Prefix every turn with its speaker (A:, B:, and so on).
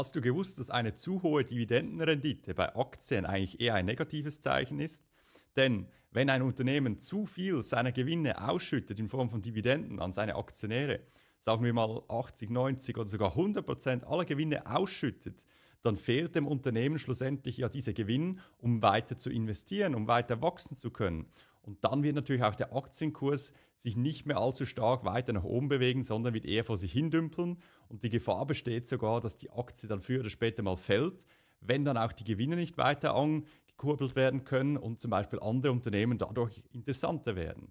A: Hast du gewusst, dass eine zu hohe Dividendenrendite bei Aktien eigentlich eher ein negatives Zeichen ist? Denn wenn ein Unternehmen zu viel seiner Gewinne ausschüttet in Form von Dividenden an seine Aktionäre, sagen wir mal 80, 90 oder sogar 100 Prozent aller Gewinne ausschüttet, dann fehlt dem Unternehmen schlussendlich ja dieser Gewinn, um weiter zu investieren, um weiter wachsen zu können. Und dann wird natürlich auch der Aktienkurs sich nicht mehr allzu stark weiter nach oben bewegen, sondern wird eher vor sich hindümpeln. Und die Gefahr besteht sogar, dass die Aktie dann früher oder später mal fällt, wenn dann auch die Gewinne nicht weiter angekurbelt werden können und zum Beispiel andere Unternehmen dadurch interessanter werden.